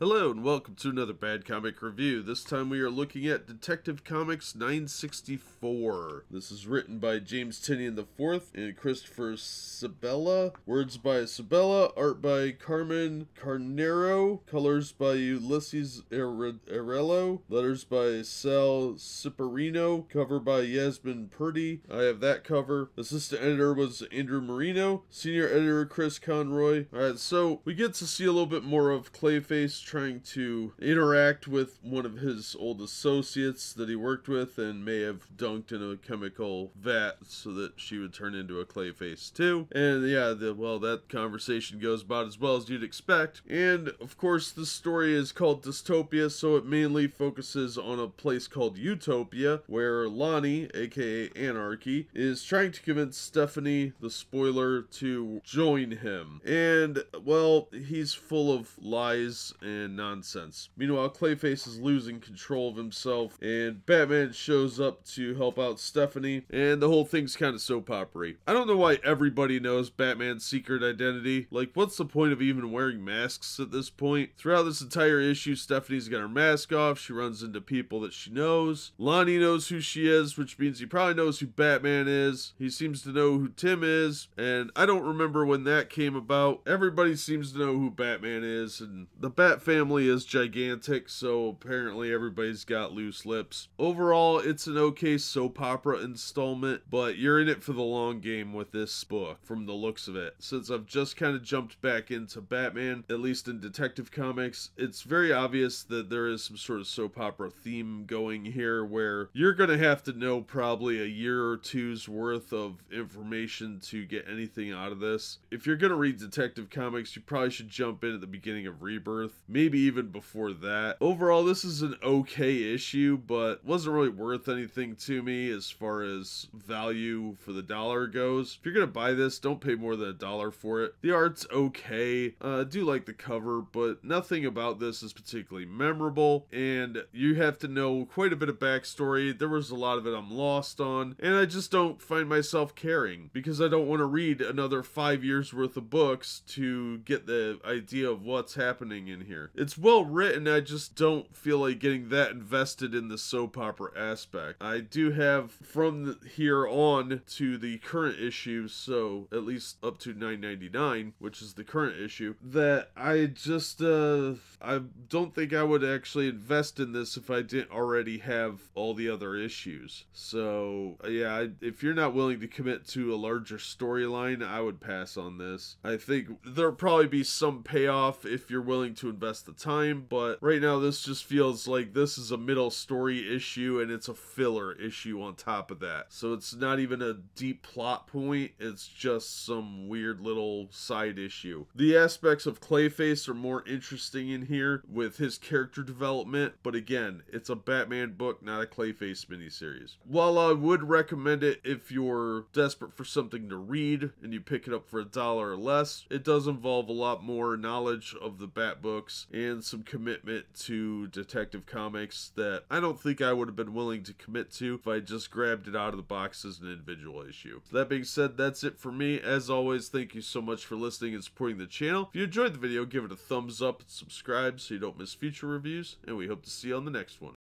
Hello and welcome to another Bad Comic Review. This time we are looking at Detective Comics 964. This is written by James Tinian IV and Christopher Sabella. Words by Sabella, art by Carmen Carnero, colors by Ulysses Arello, letters by Sal Ciparino, cover by Yasmin Purdy. I have that cover. Assistant editor was Andrew Marino, senior editor Chris Conroy. Alright, so we get to see a little bit more of Clayface trying to interact with one of his old associates that he worked with and may have dunked in a chemical vat so that she would turn into a clay face too. And yeah, the, well, that conversation goes about as well as you'd expect. And of course, this story is called Dystopia, so it mainly focuses on a place called Utopia, where Lonnie, aka Anarchy, is trying to convince Stephanie, the spoiler, to join him. And well, he's full of lies and and nonsense. Meanwhile, Clayface is losing control of himself, and Batman shows up to help out Stephanie, and the whole thing's kind of soap opery. I don't know why everybody knows Batman's secret identity. Like, what's the point of even wearing masks at this point? Throughout this entire issue, Stephanie's got her mask off. She runs into people that she knows. Lonnie knows who she is, which means he probably knows who Batman is. He seems to know who Tim is, and I don't remember when that came about. Everybody seems to know who Batman is, and the Bat family is gigantic, so apparently everybody's got loose lips. Overall, it's an okay soap opera installment, but you're in it for the long game with this book, from the looks of it. Since I've just kind of jumped back into Batman, at least in Detective Comics, it's very obvious that there is some sort of soap opera theme going here where you're going to have to know probably a year or two's worth of information to get anything out of this. If you're going to read Detective Comics, you probably should jump in at the beginning of Rebirth. Maybe maybe even before that. Overall, this is an okay issue, but wasn't really worth anything to me as far as value for the dollar goes. If you're gonna buy this, don't pay more than a dollar for it. The art's okay. Uh, I do like the cover, but nothing about this is particularly memorable, and you have to know quite a bit of backstory. There was a lot of it I'm lost on, and I just don't find myself caring because I don't want to read another five years worth of books to get the idea of what's happening in here. It's well written, I just don't feel like getting that invested in the soap opera aspect. I do have from the, here on to the current issue, so at least up to 9.99, which is the current issue, that I just uh I don't think I would actually invest in this if I didn't already have all the other issues. So, yeah, I, if you're not willing to commit to a larger storyline, I would pass on this. I think there'll probably be some payoff if you're willing to invest best of time, but right now this just feels like this is a middle story issue and it's a filler issue on top of that. So it's not even a deep plot point, it's just some weird little side issue. The aspects of Clayface are more interesting in here with his character development, but again, it's a Batman book, not a Clayface miniseries. While I would recommend it if you're desperate for something to read and you pick it up for a dollar or less, it does involve a lot more knowledge of the Bat books and some commitment to detective comics that I don't think I would have been willing to commit to if I just grabbed it out of the box as an individual issue. So that being said, that's it for me. As always, thank you so much for listening and supporting the channel. If you enjoyed the video, give it a thumbs up and subscribe so you don't miss future reviews, and we hope to see you on the next one.